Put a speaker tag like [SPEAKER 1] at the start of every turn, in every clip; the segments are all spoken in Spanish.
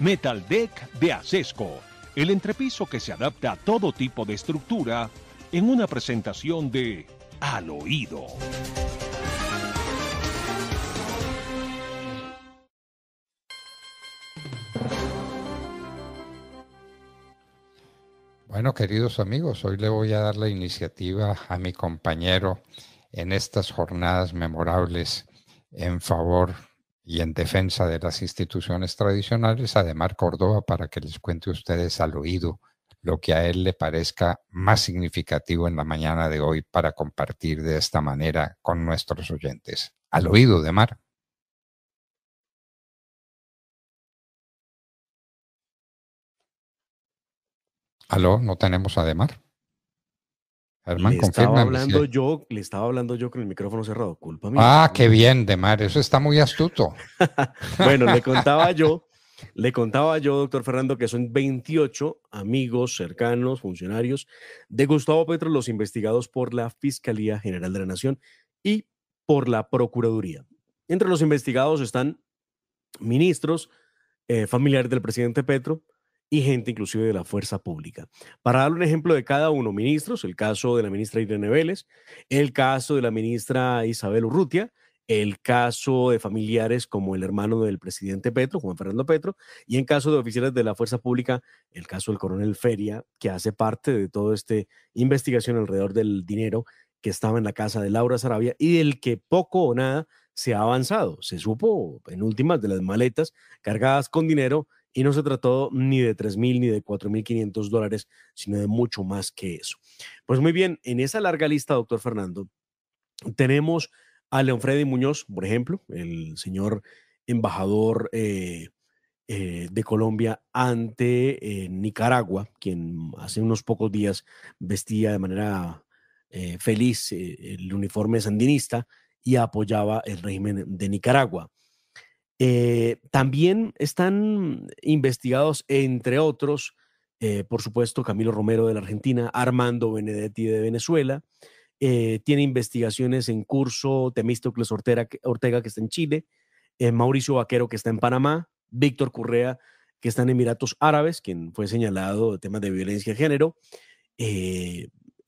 [SPEAKER 1] Metal Deck de Acesco, el entrepiso que se adapta a todo tipo de estructura en una presentación
[SPEAKER 2] de Al Oído. Bueno, queridos amigos, hoy le voy a dar la iniciativa a mi compañero en estas jornadas memorables en favor y en defensa de las instituciones tradicionales, Ademar Córdoba, para que les cuente a ustedes al oído lo que a él le parezca más significativo en la mañana de hoy para compartir de esta manera con nuestros oyentes. Al oído de Aló, no tenemos a Demar le estaba hablando
[SPEAKER 1] yo, le estaba hablando yo con el micrófono cerrado, culpa
[SPEAKER 2] mía. Ah, qué bien, Demar, eso está muy astuto.
[SPEAKER 1] bueno, le contaba yo, le contaba yo, doctor Fernando, que son 28 amigos, cercanos, funcionarios de Gustavo Petro, los investigados por la Fiscalía General de la Nación y por la Procuraduría. Entre los investigados están ministros, eh, familiares del presidente Petro, y gente inclusive de la fuerza pública. Para dar un ejemplo de cada uno, ministros, el caso de la ministra Irene Vélez, el caso de la ministra Isabel Urrutia, el caso de familiares como el hermano del presidente Petro, Juan Fernando Petro, y en caso de oficiales de la fuerza pública, el caso del coronel Feria, que hace parte de toda esta investigación alrededor del dinero que estaba en la casa de Laura Sarabia y del que poco o nada se ha avanzado. Se supo en últimas de las maletas cargadas con dinero y no se trató ni de 3.000 ni de 4.500 dólares, sino de mucho más que eso. Pues muy bien, en esa larga lista, doctor Fernando, tenemos a Leonfredi Muñoz, por ejemplo, el señor embajador eh, eh, de Colombia ante eh, Nicaragua, quien hace unos pocos días vestía de manera feliz el uniforme sandinista y apoyaba el régimen de Nicaragua. Eh, también están investigados, entre otros, eh, por supuesto, Camilo Romero de la Argentina, Armando Benedetti de Venezuela. Eh, tiene investigaciones en curso Temístocles Ortega, que está en Chile, Mauricio Vaquero, que está en Panamá, Víctor Correa, que está en Emiratos Árabes, quien fue señalado de temas de violencia de género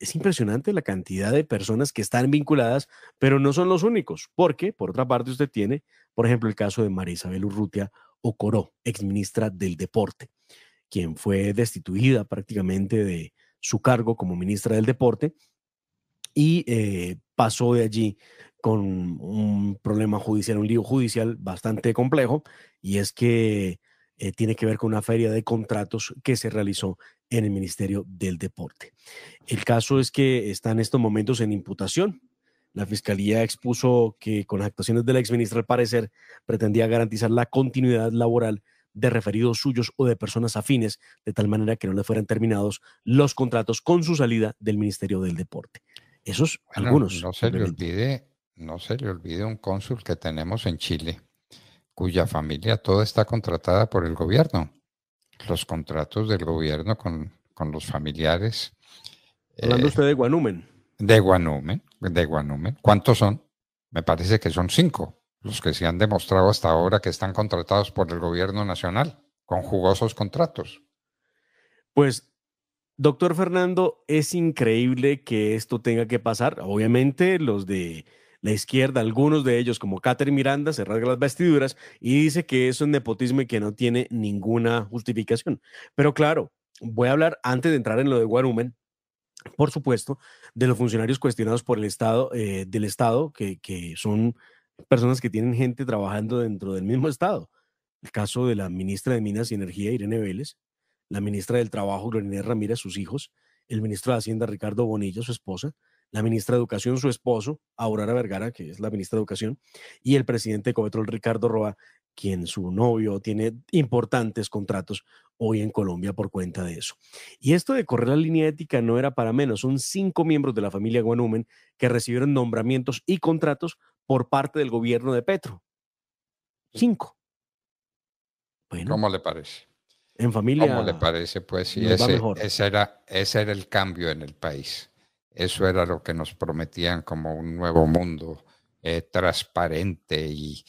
[SPEAKER 1] es impresionante la cantidad de personas que están vinculadas, pero no son los únicos, porque por otra parte usted tiene, por ejemplo, el caso de María Isabel Urrutia Ocoró, exministra del Deporte, quien fue destituida prácticamente de su cargo como ministra del Deporte y eh, pasó de allí con un problema judicial, un lío judicial bastante complejo, y es que eh, tiene que ver con una feria de contratos que se realizó en el Ministerio del Deporte. El caso es que está en estos momentos en imputación. La Fiscalía expuso que con las actuaciones de la exministra, al parecer, pretendía garantizar la continuidad laboral de referidos suyos o de personas afines, de tal manera que no le fueran terminados los contratos con su salida del Ministerio del Deporte. Esos
[SPEAKER 2] algunos. No se, le olvide, no se le olvide un cónsul que tenemos en Chile, cuya familia toda está contratada por el gobierno los contratos del gobierno con, con los familiares. Hablando
[SPEAKER 1] eh, usted de Guanumen.
[SPEAKER 2] De Guanumen, de Guanumen. ¿Cuántos son? Me parece que son cinco los que se han demostrado hasta ahora que están contratados por el gobierno nacional con jugosos contratos.
[SPEAKER 1] Pues, doctor Fernando, es increíble que esto tenga que pasar. Obviamente los de la izquierda, algunos de ellos, como Catherine Miranda, se rasga las vestiduras y dice que eso es nepotismo y que no tiene ninguna justificación. Pero claro, voy a hablar antes de entrar en lo de Guarumen, por supuesto, de los funcionarios cuestionados por el Estado, eh, del Estado, que, que son personas que tienen gente trabajando dentro del mismo Estado. El caso de la ministra de Minas y Energía, Irene Vélez, la ministra del Trabajo, Gloria Ramírez, sus hijos, el ministro de Hacienda, Ricardo Bonillo, su esposa, la ministra de Educación, su esposo, Aurora Vergara, que es la ministra de Educación, y el presidente de Covetrol, Ricardo Roa, quien su novio tiene importantes contratos hoy en Colombia por cuenta de eso. Y esto de correr la línea ética no era para menos. Son cinco miembros de la familia Guanumen que recibieron nombramientos y contratos por parte del gobierno de Petro. Mm. Cinco.
[SPEAKER 2] ¿Cómo le parece? En familia. ¿Cómo le parece? Pues sí, ese, ese, era, ese era el cambio en el país. Eso era lo que nos prometían como un nuevo mundo eh, transparente y,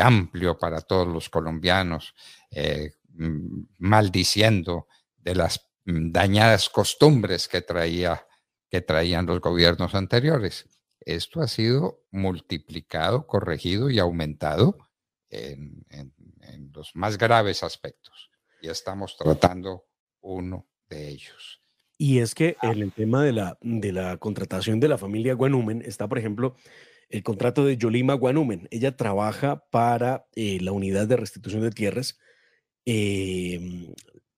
[SPEAKER 2] amplio para todos los colombianos, eh, mm, maldiciendo de las mm, dañadas costumbres que, traía, que traían los gobiernos anteriores. Esto ha sido multiplicado, corregido y aumentado en los más graves aspectos. Y estamos tratando uno de ellos.
[SPEAKER 1] Y es que ah. en el tema de la, de la contratación de la familia Guanumen está, por ejemplo, el contrato de Yolima Guanumen. Ella trabaja para eh, la unidad de restitución de tierras. Em,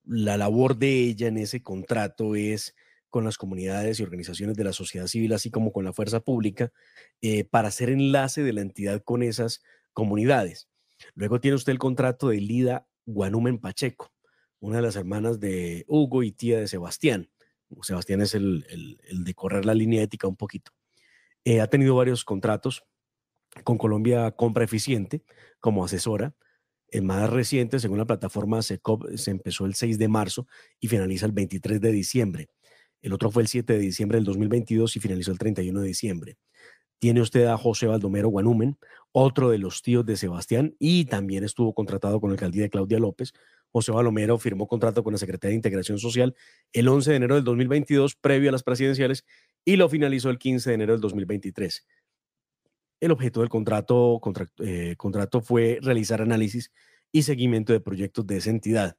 [SPEAKER 1] la labor de ella en ese contrato es con las comunidades y organizaciones de la sociedad civil, así como con la fuerza pública, eh, para hacer enlace de la entidad con esas comunidades. Luego tiene usted el contrato de Lida Guanumen Pacheco, una de las hermanas de Hugo y tía de Sebastián. Sebastián es el, de correr la línea ética un poquito. Eh, ha tenido varios contratos con Colombia Compra Eficiente como asesora. El más reciente, según la plataforma SECOP, se empezó el 6 de marzo y finaliza el 23 de diciembre. El otro fue el 7 de diciembre del 2022 y finalizó el 31 de diciembre. Tiene usted a José Baldomero Guanumen, otro de los tíos de Sebastián, y también estuvo contratado con la alcaldía de Claudia López José Balomero firmó contrato con la Secretaría de Integración Social el 11 de enero del 2022, previo a las presidenciales, y lo finalizó el 15 de enero del 2023. El objeto del contrato, eh, contrato fue realizar análisis y seguimiento de proyectos de esa entidad.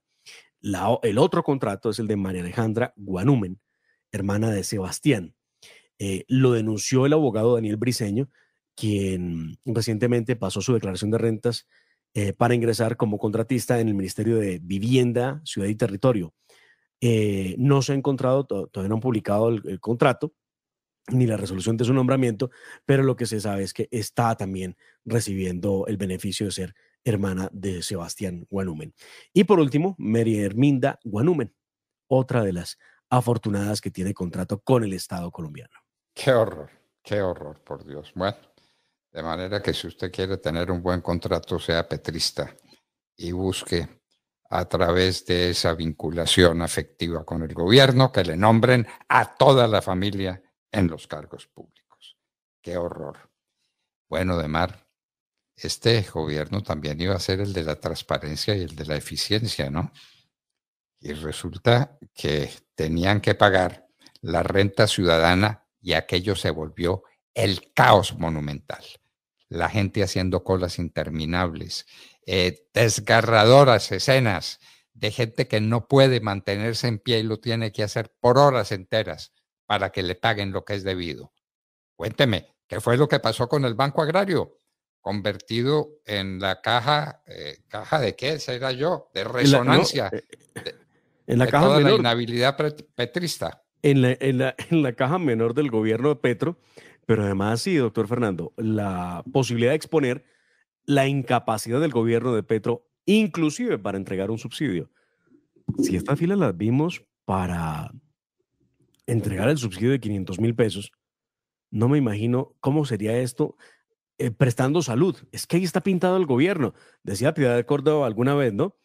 [SPEAKER 1] el otro contrato es el de María Alejandra Guanumen, hermana de Sebastián. Eh, lo denunció el abogado Daniel Briseño, quien recientemente pasó su declaración de rentas eh, para ingresar como contratista en el Ministerio de Vivienda, Ciudad y Territorio. Eh, no se ha encontrado, todavía no han publicado el, contrato ni la resolución de su nombramiento, pero lo que se sabe es que está también recibiendo el beneficio de ser hermana de Sebastián Guanumen. Y por último, Mary Herminda Guanumen, otra de las afortunadas que tiene contrato con el Estado colombiano.
[SPEAKER 2] Qué horror, qué horror, por Dios. Bueno, de manera que si usted quiere tener un buen contrato, sea petrista y busque a través de esa vinculación afectiva con el gobierno que le nombren a toda la familia en los cargos públicos. Qué horror. Bueno, de mar, este gobierno también iba a ser el de la transparencia y el de la eficiencia, ¿no? Y resulta que tenían que pagar la renta ciudadana y aquello se volvió el caos monumental la gente haciendo colas interminables, eh, desgarradoras escenas de gente que no puede mantenerse en pie y lo tiene que hacer por horas enteras para que le paguen lo que es debido. Cuénteme, ¿qué fue lo que pasó con el Banco Agrario? Convertido en la caja, eh, caja de qué será yo, de resonancia.
[SPEAKER 1] En la, eh, caja de,
[SPEAKER 2] inhabilidad petrista.
[SPEAKER 1] en la caja menor del gobierno de Petro, pero además, sí, doctor Fernando, la posibilidad de exponer la incapacidad del gobierno de Petro, inclusive para entregar un subsidio. Si esta fila la vimos para entregar el subsidio de 500 mil pesos, no me imagino cómo sería esto eh, prestando salud. Es que ahí está pintado el gobierno. Decía Piedad de Córdoba alguna vez, ¿no?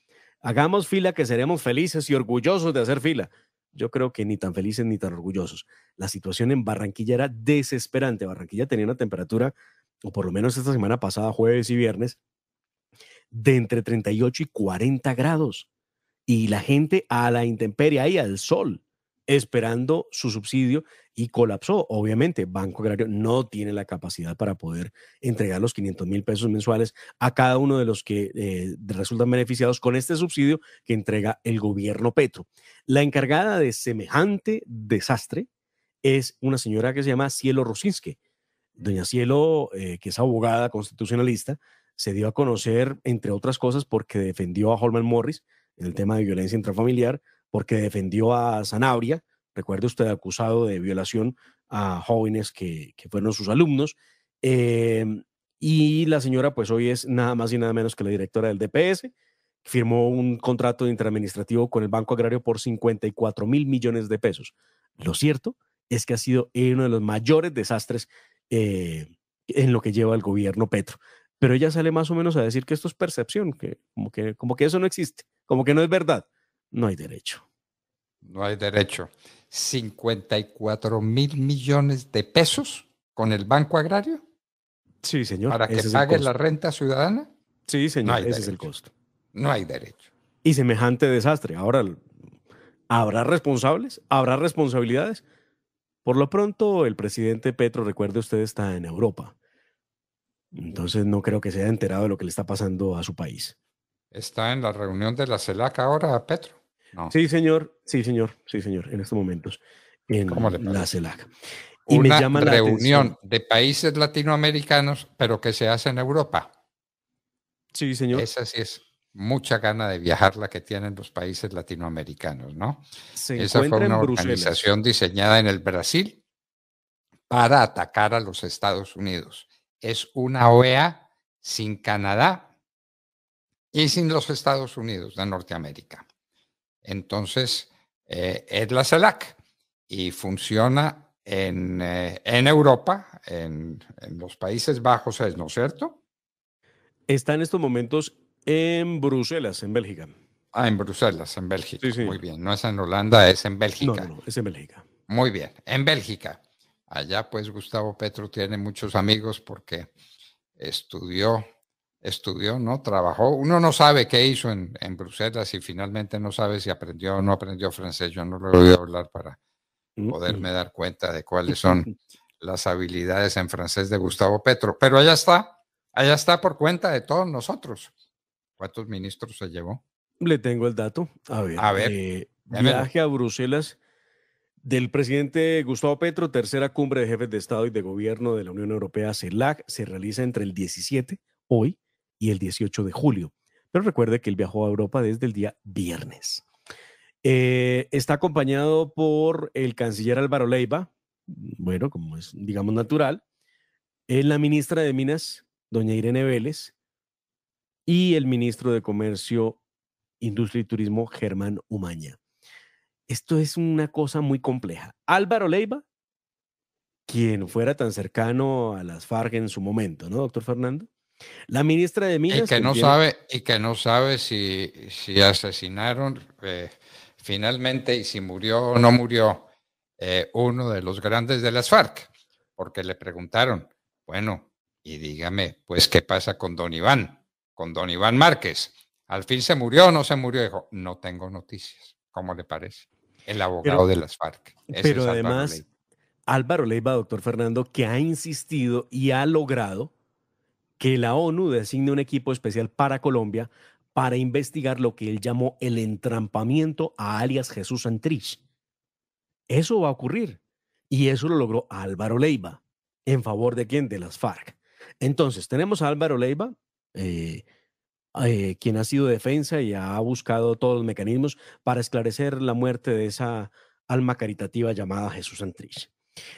[SPEAKER 1] Hagamos fila que seremos felices y orgullosos de hacer fila yo creo que ni tan felices ni tan orgullosos. La situación en Barranquilla era desesperante. Barranquilla tenía una temperatura, o por lo menos esta semana pasada, jueves y viernes, de entre 38 y 40 grados. Y la gente a la intemperie, ahí al sol esperando su subsidio y colapsó. Obviamente, Banco Agrario no tiene la capacidad para poder entregar los 500 mil pesos mensuales a cada uno de los que eh, resultan beneficiados con este subsidio que entrega el gobierno Petro. La encargada de semejante desastre es una señora que se llama Cielo Rosinski. Doña Cielo, eh, que es abogada constitucionalista, se dio a conocer, entre otras cosas, porque defendió a Holman Morris en el tema de violencia intrafamiliar, porque defendió a Sanabria, recuerde usted, acusado de violación a jóvenes que, fueron sus alumnos. Em, y la señora, pues hoy es nada más y nada menos que la directora del DPS, firmó un contrato interadministrativo con el Banco Agrario por 54 mil millones de pesos. Lo cierto es que ha sido uno de los mayores desastres eh, en lo que lleva el gobierno Petro. Pero ella sale más o menos a decir que esto es percepción, que como que, como que eso no existe, como que no es verdad no hay
[SPEAKER 2] derecho. No hay derecho. 54 mil millones de pesos con el Banco Agrario. Sí, señor. Para que pague la renta ciudadana.
[SPEAKER 1] Sí, señor. ese es el costo. No hay derecho. Y semejante desastre. Ahora, ¿habrá responsables? ¿Habrá responsabilidades? Por lo pronto, el presidente Petro, recuerde usted, está en Europa. Entonces no creo que se haya enterado de lo que le está pasando a su país.
[SPEAKER 2] Está en la reunión de la CELAC ahora, Petro. Sí, señor, sí, señor, sí, señor, en estos momentos, en la CELAC. Y Una reunión de países latinoamericanos, pero que se hace en Europa. Sí, señor. Esa sí es mucha gana de viajar la que tienen los países latinoamericanos, ¿no? Se Esa fue una organización diseñada en el Brasil para atacar a los Estados Unidos. Es una OEA sin Canadá y sin los Estados Unidos de Norteamérica entonces eh, es la CELAC y funciona en, eh, Europa, en, los Países Bajos, ¿no es cierto? Está en estos momentos en Bruselas, en Bélgica. Ah, en Bruselas, en Bélgica. Muy bien, no es en Holanda, es en Bélgica. no, no, es en Bélgica. Muy bien, en Bélgica. Allá pues Gustavo Petro tiene muchos amigos porque estudió estudió, ¿no? Trabajó. Uno no sabe qué hizo en, Bruselas y finalmente no sabe si aprendió o no aprendió francés. Yo no lo voy a hablar para poderme dar cuenta de cuáles son las habilidades en francés de Gustavo Petro. Pero allá está, allá está por cuenta de todos nosotros. ¿Cuántos ministros se llevó? Le tengo el dato. A ver, a eh, viaje
[SPEAKER 1] a Bruselas del presidente Gustavo Petro, tercera cumbre de jefes de Estado y de Gobierno de la Unión Europea, CELAC, se realiza entre el 17, hoy, y el 18 de julio. Pero recuerde que él viajó a Europa desde el día viernes. Eh, está acompañado por el canciller Álvaro Leiva, bueno, como es, digamos, natural, la ministra de Minas, doña Irene Vélez, y el ministro de Comercio, Industria y Turismo, Germán Umaña. Esto es una cosa muy compleja. Álvaro Leiva, quien fuera tan cercano a las FARC en su momento, ¿no, doctor Fernando? La ministra de Minas. Y que, no sabe,
[SPEAKER 2] y que no sabe si, si asesinaron eh, finalmente y si murió o no murió eh, uno de los grandes de las FARC, porque le preguntaron, bueno, y dígame, pues, ¿qué pasa con don Iván? Con don Iván Márquez. ¿Al fin se murió o no se murió? Dijo, no tengo noticias. ¿Cómo le parece? El abogado de las FARC. pero además, Álvaro
[SPEAKER 1] Álvaro Leiva, doctor Fernando, que ha insistido y ha logrado que la ONU designe un equipo especial para Colombia para investigar lo que él llamó el entrampamiento a alias Jesús Santrich. Eso va a ocurrir. Y eso lo logró Álvaro Leiva. ¿En favor de quién? De las FARC. Entonces, tenemos a Álvaro Leiva, eh, eh, quien ha sido defensa y ha buscado todos los mecanismos para esclarecer la muerte de esa alma caritativa llamada Jesús Santrich.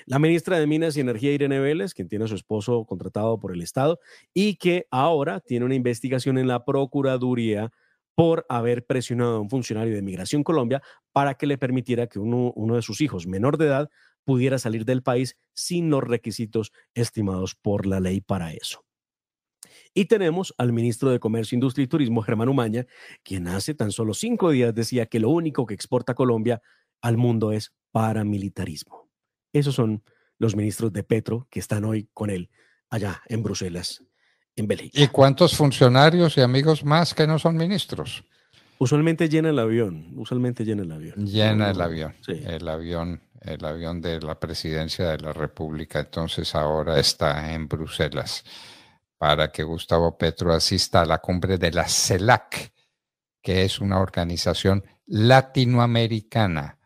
[SPEAKER 1] La ministra de Minas y Energía, Irene Vélez, quien tiene a su esposo contratado por el Estado y que ahora tiene una investigación en la Procuraduría por haber presionado a un funcionario de Migración Colombia para que le permitiera que uno, de sus hijos menor de edad pudiera salir del país sin los requisitos estimados por la ley para eso. Y tenemos al ministro de Comercio, Industria y Turismo, Germán Umaña, quien hace tan solo cinco días decía que lo único que exporta Colombia al mundo es paramilitarismo. Esos son los ministros de Petro que están hoy con él allá en Bruselas, en Bélgica. ¿Y cuántos
[SPEAKER 2] funcionarios y amigos más que no son ministros? Usualmente llena el avión, usualmente llena el avión. Llena el avión, el avión, el avión de la presidencia de la República, entonces ahora está en Bruselas para que Gustavo Petro asista a la cumbre de la CELAC, que es una organización latinoamericana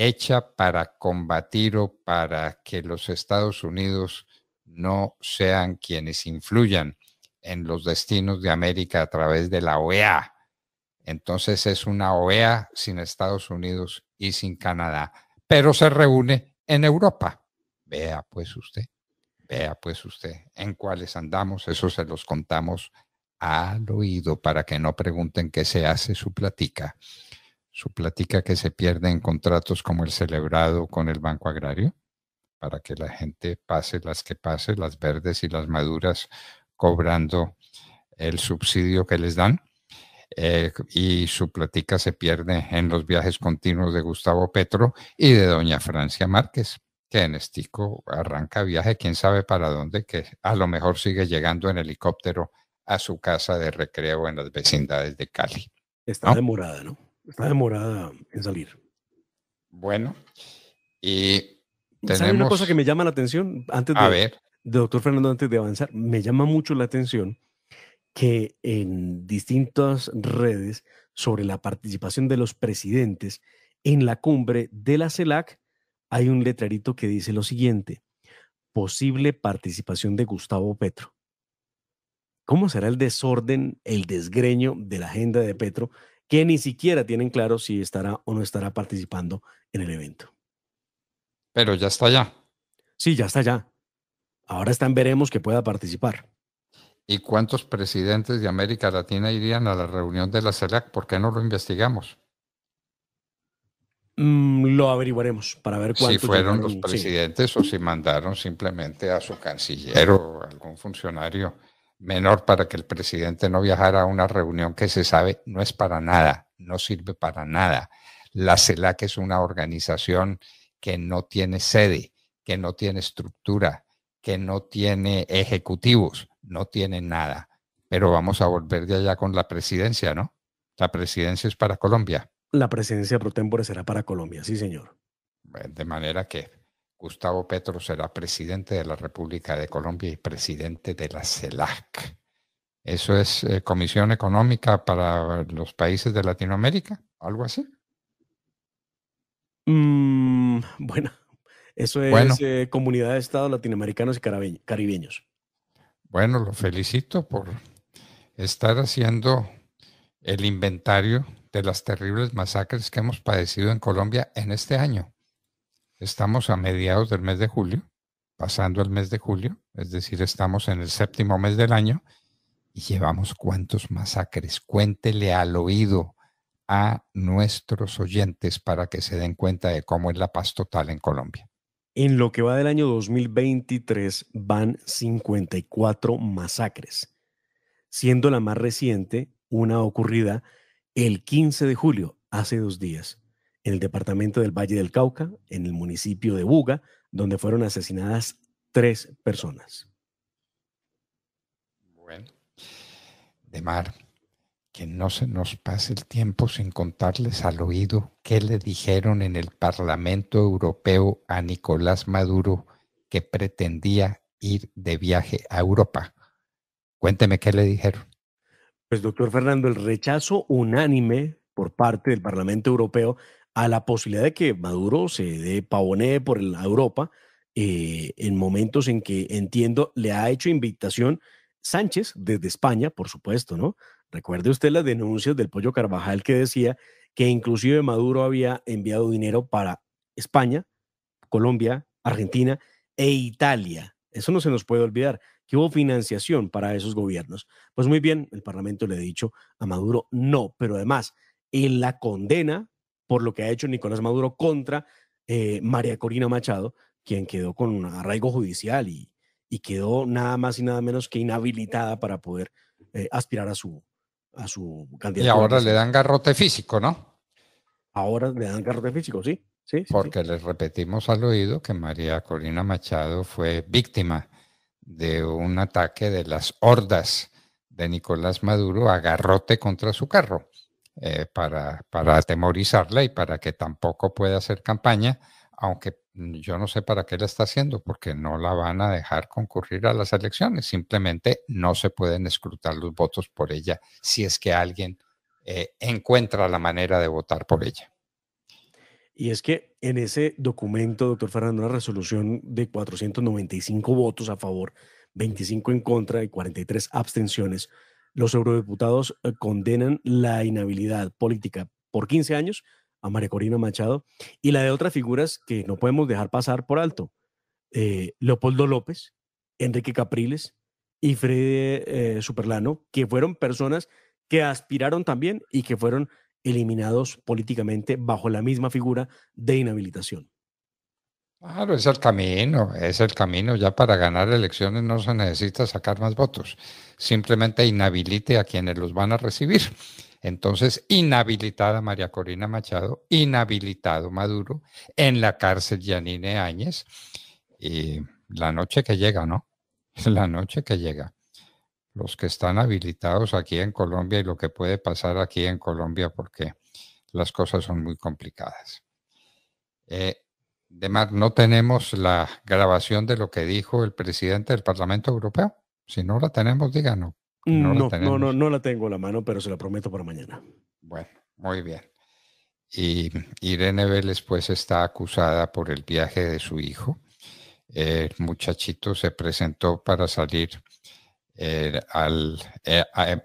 [SPEAKER 2] hecha para combatir o para que los Estados Unidos no sean quienes influyan en los destinos de América a través de la OEA. Entonces es una OEA sin Estados Unidos y sin Canadá, pero se reúne en Europa. Vea pues usted, vea pues usted en cuáles andamos, eso se los contamos al oído para que no pregunten qué se hace su platica su plática que se pierde en contratos como el celebrado con el Banco Agrario, para que la gente pase las que pase, las verdes y las maduras, cobrando el subsidio que les dan. Eh, y su plática se pierde en los viajes continuos de Gustavo Petro y de doña Francia Márquez, que en Estico arranca viaje, quién sabe para dónde, que a lo mejor sigue llegando en helicóptero a su casa de recreo en las vecindades de Cali. Está demorada, ¿no?
[SPEAKER 1] Está demorada
[SPEAKER 2] en salir. Bueno, y tenemos... una cosa que me
[SPEAKER 1] llama la atención? Antes de, A ver. De doctor Fernando, antes de avanzar, me llama mucho la atención que en distintas redes sobre la participación de los presidentes en la cumbre de la CELAC hay un letrerito que dice lo siguiente, posible participación de Gustavo Petro. ¿Cómo será el desorden, el desgreño de la agenda de Petro que ni siquiera tienen claro si estará o no estará participando en el evento.
[SPEAKER 2] Pero ya está ya. Sí, ya está ya. Ahora están veremos que pueda participar. ¿Y cuántos presidentes de América Latina irían a la reunión de la CELAC? ¿Por qué no lo investigamos?
[SPEAKER 1] Mm, lo averiguaremos para ver cuántos. Si fueron los
[SPEAKER 2] presidentes o si mandaron simplemente a su canciller o algún funcionario menor para que el presidente no viajara a una reunión que se sabe no es para nada, no sirve para nada. La CELAC es una organización que no tiene sede, que no tiene estructura, que no tiene ejecutivos, no tiene nada. Pero vamos a volver de allá con la presidencia, ¿no? La presidencia es para Colombia.
[SPEAKER 1] La presidencia pro tempore será para Colombia, sí, señor.
[SPEAKER 2] Pues, de manera que Gustavo Petro será presidente de la República de Colombia y presidente de la CELAC. ¿Eso es eh, Comisión Económica para los países de Latinoamérica? ¿Algo así?
[SPEAKER 1] Mm, bueno, eso es eh, Comunidad de Estados Latinoamericanos y Caribeños.
[SPEAKER 2] Bueno, lo felicito por estar haciendo el inventario de las terribles masacres que hemos padecido en Colombia en este año. Estamos a mediados del mes de julio, pasando el mes de julio, es decir, estamos en el séptimo mes del año y llevamos cuántos masacres. Cuéntele al oído a nuestros oyentes para que se den cuenta de cómo es la paz total en Colombia.
[SPEAKER 1] En lo que va del año 2023 van 54 masacres, siendo la más reciente una ocurrida el 15 de julio, hace dos días en el departamento del Valle del Cauca, en el municipio de Buga, donde fueron asesinadas
[SPEAKER 2] tres personas. Bueno, de mar, que no se nos pase el tiempo sin contarles al oído qué le dijeron en el Parlamento Europeo a Nicolás Maduro que pretendía ir de viaje a Europa. Cuénteme qué le dijeron.
[SPEAKER 1] Pues doctor Fernando, el rechazo unánime por parte del Parlamento Europeo a la posibilidad de que Maduro se dé por la Europa eh, en momentos en que, entiendo, le ha hecho invitación Sánchez desde España, por supuesto, ¿no? Recuerde usted las denuncias del Pollo Carvajal que decía que inclusive Maduro había enviado dinero para España, Colombia, Argentina e Italia. Eso no se nos puede olvidar, que hubo financiación para esos gobiernos. Pues muy bien, el Parlamento le ha dicho a Maduro no, pero además en la condena por lo que ha hecho Nicolás Maduro contra eh, María Corina Machado, quien quedó con un arraigo judicial y, quedó nada más y nada menos que inhabilitada para poder eh,
[SPEAKER 2] aspirar a su, a su candidatura. Y ahora le dan garrote físico, ¿no? Ahora le dan garrote físico, sí. sí Porque les repetimos al oído que María Corina Machado fue víctima de un ataque de las hordas de Nicolás Maduro a garrote contra su carro. Eh, para, para atemorizarla y para que tampoco pueda hacer campaña, aunque yo no sé para qué la está haciendo, porque no la van a dejar concurrir a las elecciones, simplemente no se pueden escrutar los votos por ella si es que alguien eh, encuentra la manera de votar por ella.
[SPEAKER 1] Y es que en ese documento, doctor Fernando, una resolución de 495 votos a favor, 25 en contra y 43 abstenciones, los eurodiputados eh, condenan la inhabilidad política por 15 años a María Corina Machado y la de otras figuras que no podemos dejar pasar por alto. Eh, Leopoldo López, Enrique Capriles y Freddy eh, Superlano, que fueron personas que aspiraron también y que fueron eliminados políticamente bajo la misma figura de inhabilitación.
[SPEAKER 2] Claro, es el camino, es el camino. Ya para ganar elecciones no se necesita sacar más votos. Simplemente inhabilite a quienes los van a recibir. Entonces, inhabilitada María Corina Machado, inhabilitado Maduro, en la cárcel Yanine Áñez. Y la noche que llega, ¿no? La noche que llega. Los que están habilitados aquí en Colombia y lo que puede pasar aquí en Colombia porque las cosas son muy complicadas. Eh, Además, no tenemos la grabación de lo que dijo el presidente del Parlamento Europeo. Si no la tenemos, díganos. No, no, la
[SPEAKER 1] no, la tengo en la mano, pero se la prometo para mañana.
[SPEAKER 2] Bueno, muy bien. Y Irene Vélez, pues, está acusada por el viaje de su hijo. El muchachito se presentó para salir eh, al, eh, em,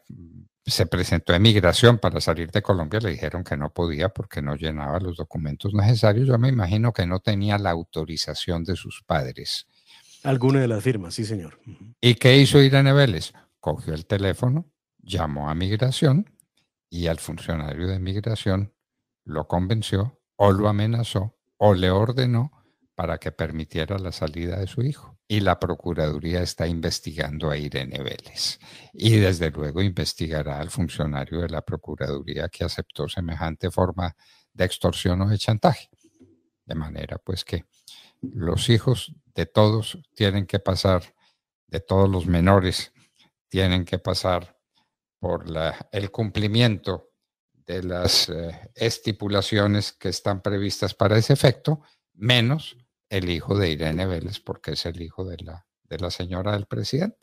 [SPEAKER 2] se presentó a emigración para salir de Colombia, le dijeron que no podía porque no llenaba los documentos necesarios. Yo me imagino que no tenía la autorización de sus padres.
[SPEAKER 1] Alguna de las firmas, sí, señor.
[SPEAKER 2] ¿Y qué hizo Irene Vélez? Cogió el teléfono, llamó a migración y al funcionario de migración lo convenció o lo amenazó o le ordenó para que permitiera la salida de su hijo. Y la Procuraduría está investigando a Irene Vélez. Y desde luego investigará al funcionario de la Procuraduría que aceptó semejante forma de extorsión o de chantaje. De manera pues que los hijos de todos tienen que pasar, de todos los menores, tienen que pasar por la, el cumplimiento de las eh, estipulaciones que están previstas para ese efecto, menos el hijo de Irene Vélez porque es el hijo de la, de la señora del presidente.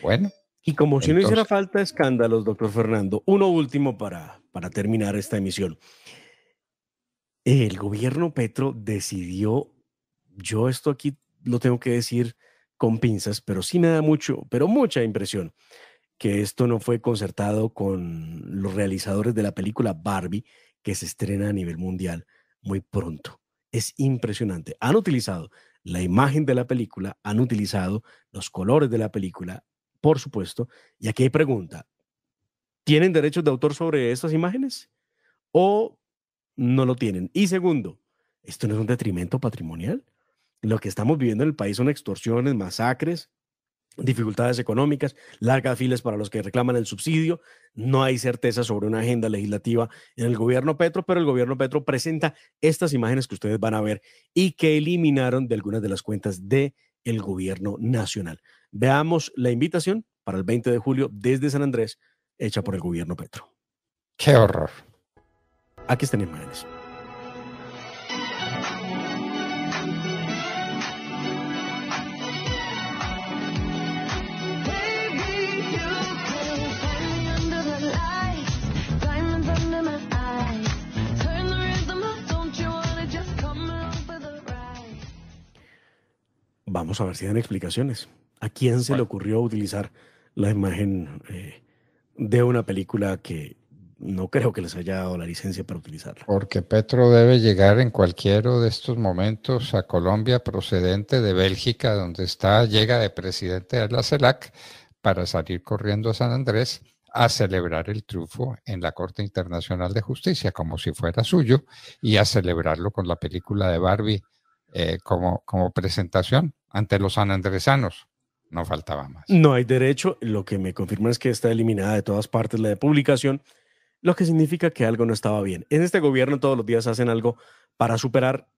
[SPEAKER 2] Bueno. Y como si no hiciera
[SPEAKER 1] falta escándalos, doctor Fernando, uno último para, para terminar esta emisión. El gobierno Petro decidió, yo esto aquí lo tengo que decir con pinzas, pero sí me da mucho, pero mucha impresión que esto no fue concertado con los realizadores de la película Barbie que se estrena a nivel mundial muy pronto es impresionante. Han utilizado la imagen de la película, han utilizado los colores de la película, por supuesto. Y aquí hay pregunta, ¿tienen derechos de autor sobre estas imágenes o no lo tienen? Y segundo, ¿esto no es un detrimento patrimonial? Lo que estamos viviendo en el país son extorsiones, masacres, dificultades económicas, largas filas para los que reclaman el subsidio, no hay certeza sobre una agenda legislativa en el gobierno Petro, pero el gobierno Petro presenta estas imágenes que ustedes van a ver y que eliminaron de algunas de las cuentas de el gobierno nacional. Veamos la invitación para el 20 de julio desde San Andrés hecha por el gobierno Petro.
[SPEAKER 2] Qué horror. Aquí están
[SPEAKER 1] imágenes. Vamos a ver si dan explicaciones. ¿A quién se le ocurrió utilizar la imagen eh, de una película que no creo que les haya dado la licencia para utilizarla?
[SPEAKER 2] Porque Petro debe llegar en cualquiera de estos momentos a Colombia procedente de Bélgica, donde está, llega de presidente de la CELAC para salir corriendo a San Andrés a celebrar el triunfo en la Corte Internacional de Justicia como si fuera suyo y a celebrarlo con la película de Barbie eh, como, como presentación ante los sanandresanos. No faltaba más.
[SPEAKER 1] No hay derecho. Lo que me confirma es que está eliminada de todas partes la de publicación, lo que significa que algo no estaba bien. En este gobierno todos los días hacen algo para superar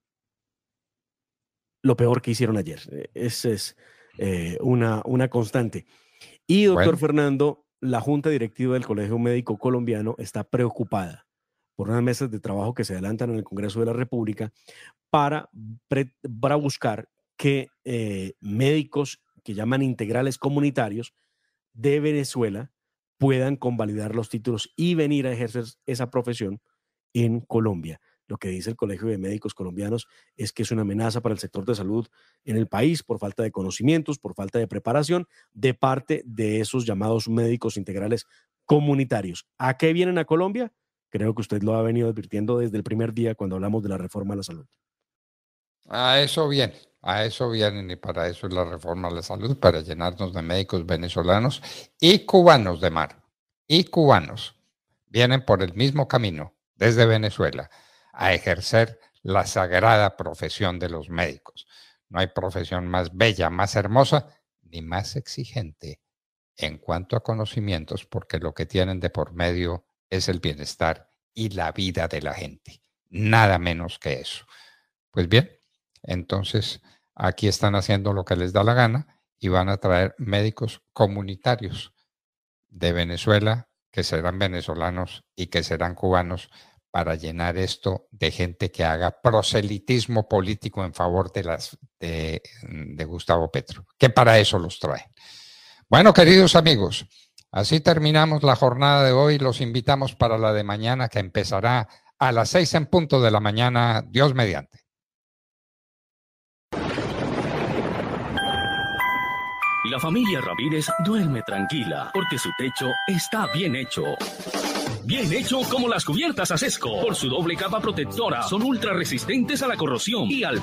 [SPEAKER 1] lo peor que hicieron ayer. Esa es eh, una, una constante. Y, doctor Fernando, la Junta Directiva del Colegio Médico Colombiano está preocupada por unas mesas de trabajo que se adelantan en el Congreso de la República para, para buscar que eh, médicos que llaman integrales comunitarios de Venezuela puedan convalidar los títulos y venir a ejercer esa profesión en Colombia. Lo que dice el Colegio de Médicos Colombianos es que es una amenaza para el sector de salud en el país por falta de conocimientos, por falta de preparación de parte de esos llamados médicos integrales comunitarios. ¿A qué vienen a Colombia? Creo que usted lo ha venido advirtiendo desde el primer día cuando hablamos de la reforma a la salud.
[SPEAKER 2] A eso viene, a eso vienen y para eso es la reforma de la salud, para llenarnos de médicos venezolanos y cubanos de mar, y cubanos. Vienen por el mismo camino desde Venezuela a ejercer la sagrada profesión de los médicos. No hay profesión más bella, más hermosa ni más exigente en cuanto a conocimientos, porque lo que tienen de por medio es el bienestar y la vida de la gente. Nada menos que eso. Pues bien, entonces, aquí están haciendo lo que les da la gana y van a traer médicos comunitarios de Venezuela que serán venezolanos y que serán cubanos para llenar esto de gente que haga proselitismo político en favor de, las, de, Gustavo Petro, que para eso los trae. Bueno, queridos amigos, así terminamos la jornada de hoy. Los invitamos para la de mañana que empezará a las seis en punto de la mañana, Dios mediante.
[SPEAKER 1] la familia Ramírez duerme tranquila porque su techo está bien hecho. Bien hecho como las cubiertas a sesco. Por su doble capa protectora, son ultra resistentes a la corrosión y al